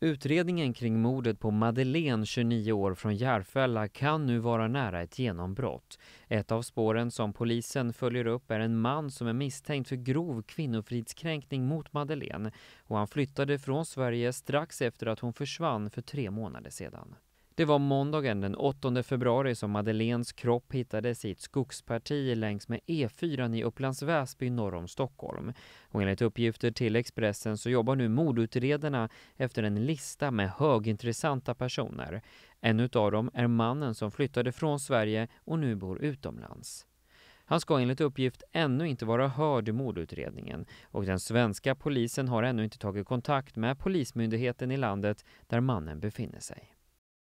Utredningen kring mordet på Madeleine, 29 år, från Järfälla kan nu vara nära ett genombrott. Ett av spåren som polisen följer upp är en man som är misstänkt för grov kvinnofridskränkning mot Madeleine och han flyttade från Sverige strax efter att hon försvann för tre månader sedan. Det var måndagen den 8 februari som Madeleines kropp hittades i ett skogsparti längs med E4 i Upplands Väsby norr om Stockholm. Och enligt uppgifter till Expressen så jobbar nu mordutredarna efter en lista med högintressanta personer. En av dem är mannen som flyttade från Sverige och nu bor utomlands. Han ska enligt uppgift ännu inte vara hörd i mordutredningen och den svenska polisen har ännu inte tagit kontakt med polismyndigheten i landet där mannen befinner sig.